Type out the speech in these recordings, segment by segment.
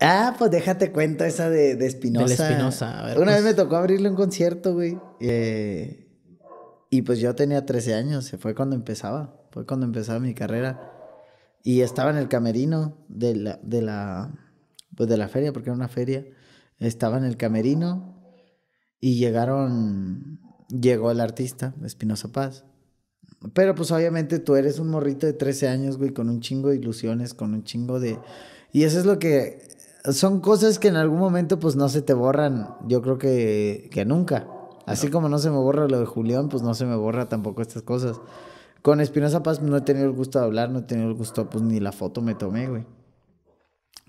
Ah, pues déjate cuenta esa de, Espinosa. Espinosa, Una vez pues. me tocó abrirle un concierto, güey. Eh, y pues yo tenía 13 años, Se fue cuando empezaba, fue cuando empezaba mi carrera. Y estaba en el camerino de la, de la, pues de la feria, porque era una feria. Estaba en el camerino y llegaron, llegó el artista, Espinosa Paz. Pero pues obviamente tú eres un morrito de 13 años, güey, con un chingo de ilusiones, con un chingo de... Y eso es lo que son cosas que en algún momento pues no se te borran, yo creo que, que nunca. Así como no se me borra lo de Julián, pues no se me borra tampoco estas cosas. Con Espinosa Paz no he tenido el gusto de hablar, no he tenido el gusto, pues ni la foto me tomé, güey.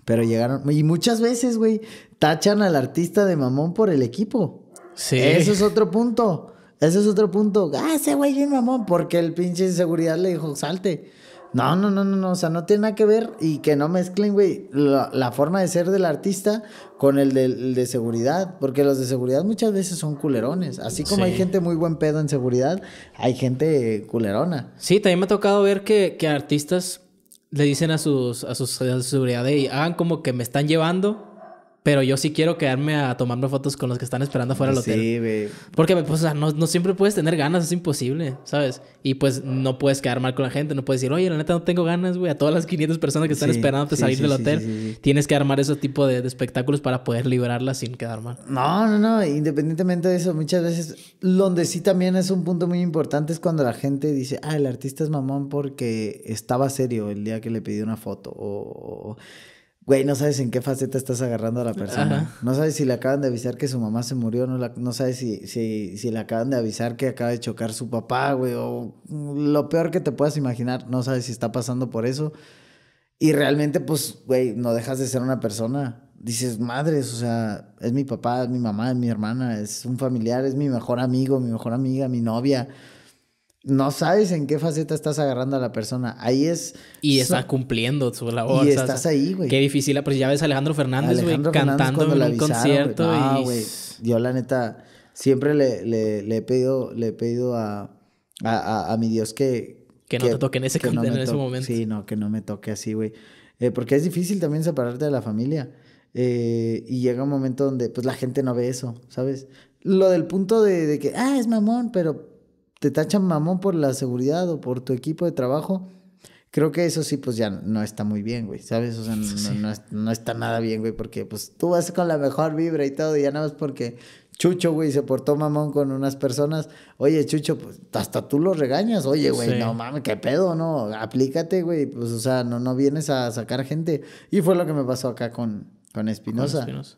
Pero llegaron, y muchas veces, güey, tachan al artista de mamón por el equipo. Sí. Eso es otro punto. Ese es otro punto. Ah, ese güey un mamón, porque el pinche inseguridad le dijo, salte. No, no, no, no, o sea, no tiene nada que ver y que no mezclen, güey, la, forma de ser del artista con el de, de, seguridad, porque los de seguridad muchas veces son culerones, así como hay gente muy buen pedo en seguridad, hay gente culerona. Sí, también me ha tocado ver que, artistas le dicen a sus, a sus seguridad, y hagan como que me están llevando, pero yo sí quiero quedarme a tomarme fotos con los que están esperando afuera del hotel. Sí, güey. Porque, pues, o sea, no, siempre puedes tener ganas, es imposible, ¿sabes? Y pues no puedes quedar mal con la gente, no puedes decir, oye, la neta no tengo ganas, güey, a todas las 500 personas que están esperando antes salir del hotel. Tienes que armar ese tipo de, espectáculos para poder liberarlas sin quedar mal. No, no, no, independientemente de eso, muchas veces, donde sí también es un punto muy importante es cuando la gente dice, ah, el artista es mamón porque estaba serio el día que le pidió una foto o güey, no sabes en qué faceta estás agarrando a la persona. No sabes si le acaban de avisar que su mamá se murió, no, sabes si, si, si, le acaban de avisar que acaba de chocar su papá, güey, o lo peor que te puedas imaginar, no sabes si está pasando por eso. Y realmente, pues, güey, no dejas de ser una persona. Dices, madres, o sea, es mi papá, es mi mamá, es mi hermana, es un familiar, es mi mejor amigo, mi mejor amiga, mi novia no sabes en qué faceta estás agarrando a la persona. Ahí es. Y está cumpliendo su labor. Y estás ahí, güey. Qué difícil. Ah, pues ya ves a Alejandro Fernández, güey, cantando en un concierto. güey. Yo, la neta, siempre le, he pedido, le he pedido a, mi Dios que. Que no te toque en ese, no en ese momento. Sí, no, que no me toque así, güey. Eh, porque es difícil también separarte de la familia. Eh, y llega un momento donde, pues, la gente no ve eso, ¿sabes? Lo del punto de, de que, ah, es mamón, pero te tachan mamón por la seguridad o por tu equipo de trabajo. Creo que eso sí, pues ya no está muy bien, güey, ¿sabes? O sea, no, está nada bien, güey, porque pues tú vas con la mejor vibra y todo, y ya nada más porque Chucho, güey, se portó mamón con unas personas. Oye, Chucho, pues hasta tú lo regañas. Oye, güey, no mames, qué pedo, ¿no? Aplícate, güey, pues o sea, no, no vienes a sacar gente. Y fue lo que me pasó acá con, con Espinosa. Con Espinosa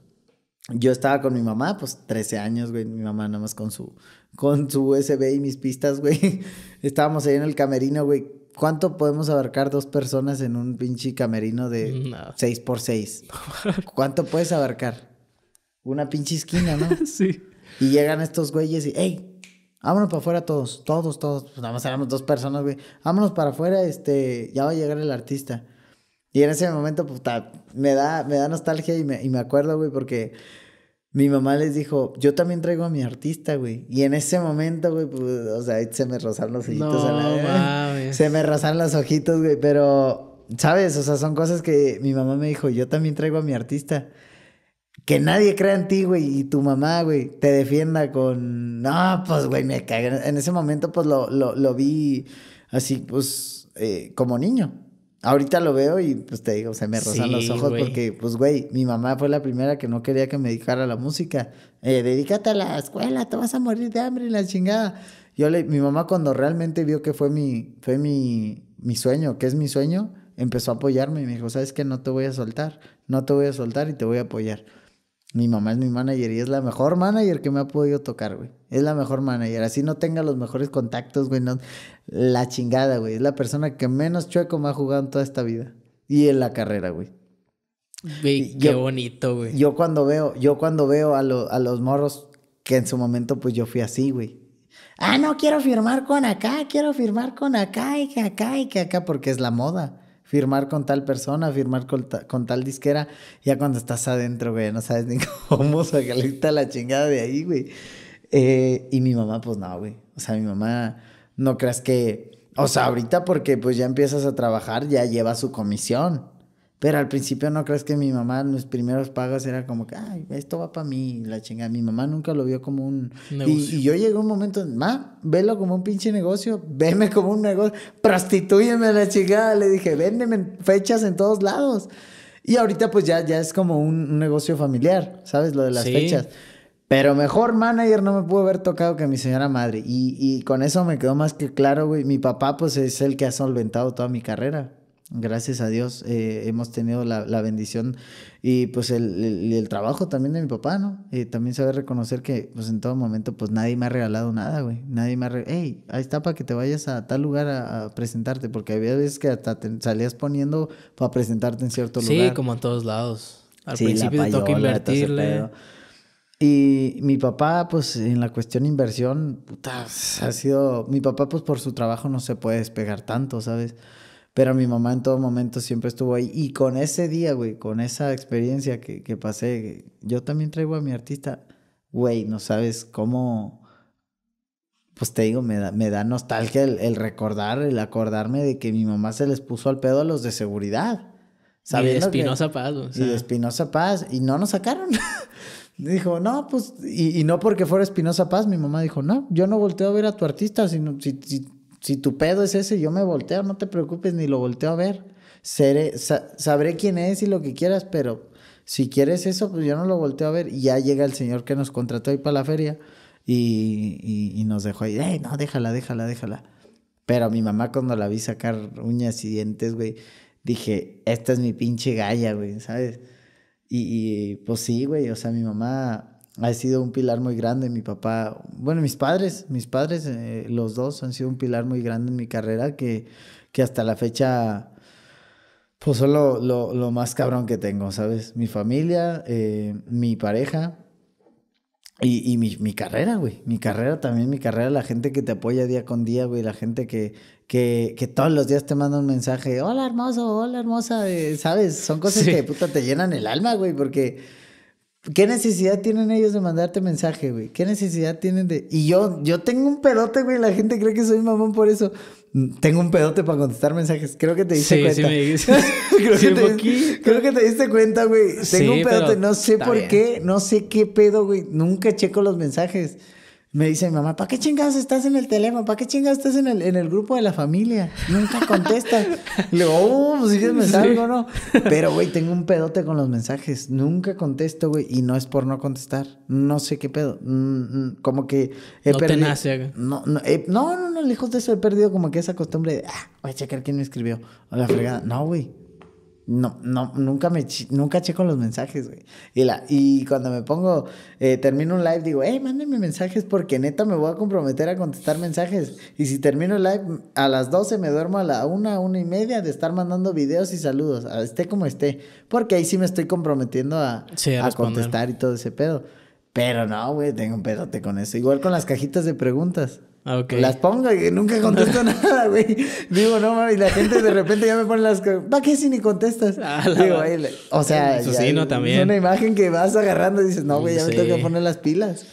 yo estaba con mi mamá, pues 13 años, güey, mi mamá nada más con su, con su USB y mis pistas, güey. Estábamos ahí en el camerino, güey. ¿Cuánto podemos abarcar dos personas en un pinche camerino de 6x6? Mm, ¿Cuánto puedes abarcar? Una pinche esquina, ¿no? sí. Y llegan estos güeyes y, hey, vámonos para afuera todos, todos, todos. Pues nada más éramos dos personas, güey. Vámonos para afuera, este, ya va a llegar el artista. Y en ese momento, puta, pues, me da, me da nostalgia y me, y acuerdo, güey, porque mi mamá les dijo, yo también traigo a mi artista, güey. Y en ese momento, güey, pues, o sea, se me rozan los ojitos. a se me rozan los ojitos, güey. Pero, ¿sabes? O sea, son cosas que mi mamá me dijo, yo también traigo a mi artista. Que nadie crea en ti, güey, y tu mamá, güey, te defienda con, no, pues, güey, me cagué. En ese momento, pues, lo, lo, lo vi así, pues, eh, como niño. Ahorita lo veo y pues te digo, se me rozan los ojos porque, pues, güey, mi mamá fue la primera que no quería que me dedicara a la música. Eh, dedícate a la escuela, te vas a morir de hambre y la chingada. Yo le, mi mamá cuando realmente vio que fue mi, fue mi, mi sueño, que es mi sueño, empezó a apoyarme y me dijo, sabes que no te voy a soltar, no te voy a soltar y te voy a apoyar. Mi mamá es mi manager y es la mejor manager que me ha podido tocar, güey. Es la mejor manager. Así no tenga los mejores contactos, güey. la chingada, güey. Es la persona que menos chueco me ha jugado en toda esta vida. Y en la carrera, güey. Güey, qué bonito, güey. Yo cuando veo, yo cuando veo a, a los morros que en su momento, pues yo fui así, güey. Ah, no, quiero firmar con acá, quiero firmar con acá y que acá y que acá, porque es la moda firmar con tal persona, firmar con, tal disquera, ya cuando estás adentro, güey, no sabes ni cómo sacarita la chingada de ahí, güey. Eh, y mi mamá, pues no, güey. O sea, mi mamá, no creas que, o sea, ahorita porque pues ya empiezas a trabajar, ya lleva su comisión. Pero al principio no crees que mi mamá en los primeros pagos era como que, ay, esto va para mí, la chingada. Mi mamá nunca lo vio como un... Y, yo llegué a un momento, ma, velo como un pinche negocio, veme como un negocio, prostitúyeme la chingada. Le dije, véndeme fechas en todos lados. Y ahorita pues ya, ya es como un, negocio familiar, ¿sabes? Lo de las fechas. Pero mejor manager no me pudo haber tocado que mi señora madre. Y, y con eso me quedó más que claro, güey. Mi papá pues es el que ha solventado toda mi carrera gracias a Dios eh, hemos tenido la, la, bendición y pues el, el, trabajo también de mi papá, ¿no? Y eh, también saber reconocer que pues en todo momento pues nadie me ha regalado nada, güey. Nadie me ha regalado, hey, ahí está para que te vayas a tal lugar a, presentarte, porque había veces que hasta salías poniendo para presentarte en cierto lugar. Sí, como en todos lados. Al principio te toca invertirle. Y mi papá, pues en la cuestión inversión, puta, ha sido, mi papá pues por su trabajo no se puede despegar tanto, ¿sabes? Pero mi mamá en todo momento siempre estuvo ahí. Y con ese día, güey, con esa experiencia que, pasé, yo también traigo a mi artista, güey, no sabes cómo, pues te digo, me da, me da nostalgia el, recordar, el acordarme de que mi mamá se les puso al pedo a los de seguridad. ¿sabes? y de Espinosa Paz. Y de Espinosa Paz. Y no nos sacaron. dijo, no, pues, y, no porque fuera Espinosa Paz, mi mamá dijo, no, yo no volteo a ver a tu artista, sino si, si si tu pedo es ese, yo me volteo, no te preocupes, ni lo volteo a ver. Seré, sabré quién es y lo que quieras, pero si quieres eso, pues yo no lo volteo a ver. Y ya llega el señor que nos contrató ahí para la feria y, y, nos dejó ahí, no, déjala, déjala, déjala. Pero mi mamá cuando la vi sacar uñas y dientes, güey, dije, esta es mi pinche galla, güey, ¿sabes? y pues sí, güey, o sea, mi mamá ha sido un pilar muy grande. Mi papá, bueno, mis padres, mis padres, eh, los dos han sido un pilar muy grande en mi carrera que, que hasta la fecha, pues son lo, más cabrón que tengo, ¿sabes? Mi familia, eh, mi pareja y, mi, mi, carrera, güey. Mi carrera también, mi carrera, la gente que te apoya día con día, güey, la gente que, que, todos los días te manda un mensaje, hola hermoso, hola hermosa, eh, ¿sabes? Son cosas que puta te llenan el alma, güey, porque ¿Qué necesidad tienen ellos de mandarte mensaje, güey? ¿Qué necesidad tienen de...? Y yo, yo tengo un pedote, güey. La gente cree que soy mamón por eso. Tengo un pedote para contestar mensajes. Creo que te diste cuenta. Sí, creo, que te, creo que te diste cuenta, güey. Tengo un pedote. No sé por qué. No sé qué pedo, güey. Nunca checo los mensajes. Me dice mi mamá, ¿para qué chingados estás en el teléfono? ¿Para qué chingados estás en el, en el grupo de la familia? Nunca contestas. Le digo, oh, pues si me salgo, ¿no? Pero, güey, tengo un pedote con los mensajes. Nunca contesto, güey. Y no es por no contestar. No sé qué pedo. Mm, mm, como que he no perdido... no, no, no, lejos de eso he perdido como que esa costumbre de, ah, voy a checar quién me escribió. la fregada. No, güey. No, no, nunca me nunca checo los mensajes, güey. Y, la, y cuando me pongo, eh, termino un live, digo, eh, mándenme mensajes porque neta me voy a comprometer a contestar mensajes. Y si termino el live a las 12, me duermo a la una, una y media de estar mandando videos y saludos, esté como esté. Porque ahí sí me estoy comprometiendo a, a, a contestar y todo ese pedo. Pero no, güey, tengo un pedote con eso. Igual con las cajitas de preguntas. Ah, las pongo y nunca contesto nada, güey. Digo, no mames, la gente de repente ya me pone las. ¿Va qué si ni contestas? Ah, Digo, ahí, o sea. Es una imagen que vas agarrando y dices, no, güey, ya me tengo que poner las pilas.